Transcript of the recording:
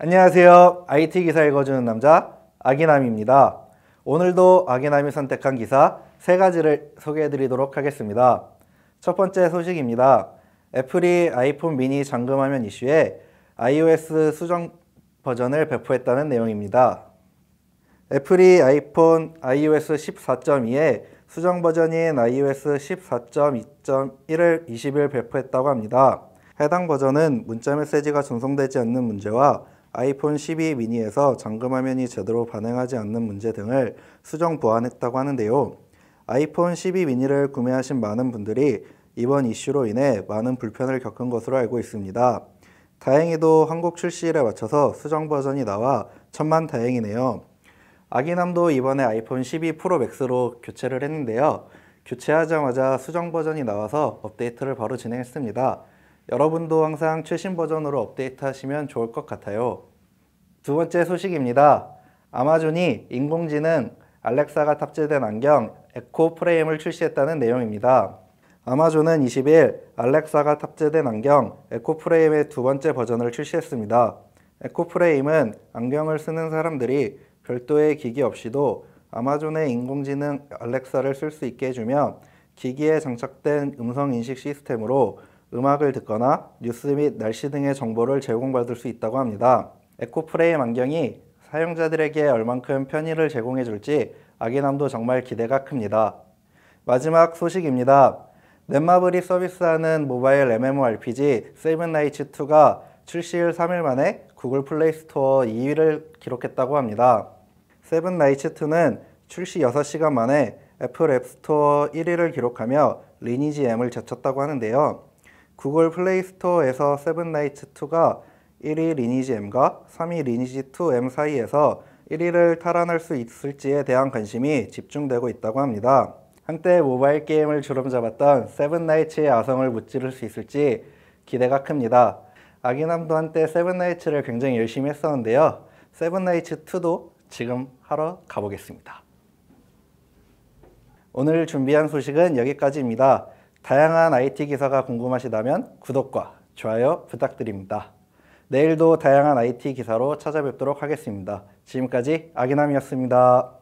안녕하세요. IT 기사 읽어주는 남자 아기남입니다. 오늘도 아기남이 선택한 기사 세 가지를 소개해드리도록 하겠습니다. 첫 번째 소식입니다. 애플이 아이폰 미니 잠금화면 이슈에 iOS 수정 버전을 배포했다는 내용입니다. 애플이 아이폰 iOS 14.2에 수정 버전인 iOS 14.2.1을 20일 배포했다고 합니다. 해당 버전은 문자 메시지가 전송되지 않는 문제와 아이폰 12 미니에서 잠금 화면이 제대로 반응하지 않는 문제 등을 수정 보완했다고 하는데요. 아이폰 12 미니를 구매하신 많은 분들이 이번 이슈로 인해 많은 불편을 겪은 것으로 알고 있습니다. 다행히도 한국 출시일에 맞춰서 수정 버전이 나와 천만 다행이네요. 아기남도 이번에 아이폰 12 프로 맥스로 교체를 했는데요. 교체하자마자 수정 버전이 나와서 업데이트를 바로 진행했습니다. 여러분도 항상 최신 버전으로 업데이트 하시면 좋을 것 같아요. 두 번째 소식입니다. 아마존이 인공지능 알렉사가 탑재된 안경 에코 프레임을 출시했다는 내용입니다. 아마존은 20일 알렉사가 탑재된 안경 에코 프레임의 두 번째 버전을 출시했습니다. 에코 프레임은 안경을 쓰는 사람들이 별도의 기기 없이도 아마존의 인공지능 알렉사를 쓸 수 있게 해주며 기기에 장착된 음성인식 시스템으로 음악을 듣거나 뉴스 및 날씨 등의 정보를 제공받을 수 있다고 합니다. 에코프레임 안경이 사용자들에게 얼만큼 편의를 제공해 줄지 아기남도 정말 기대가 큽니다. 마지막 소식입니다. 넷마블이 서비스하는 모바일 MMORPG 세븐나이츠2가 출시일 3일 만에 구글 플레이 스토어 2위를 기록했다고 합니다. 세븐나이츠2는 출시 6시간 만에 애플 앱스토어 1위를 기록하며 리니지 M을 제쳤다고 하는데요. 구글 플레이 스토어에서 세븐나이츠2가 1위 리니지 M과 3위 리니지 2M 사이에서 1위를 탈환할 수 있을지에 대한 관심이 집중되고 있다고 합니다. 한때 모바일 게임을 주름 잡았던 세븐나이츠의 아성을 무찌를 수 있을지 기대가 큽니다. 아기남도 한때 세븐나이츠를 굉장히 열심히 했었는데요. 세븐나이츠2도 지금 하러 가보겠습니다. 오늘 준비한 소식은 여기까지입니다. 다양한 IT 기사가 궁금하시다면 구독과 좋아요 부탁드립니다. 내일도 다양한 IT 기사로 찾아뵙도록 하겠습니다. 지금까지 아기남이었습니다.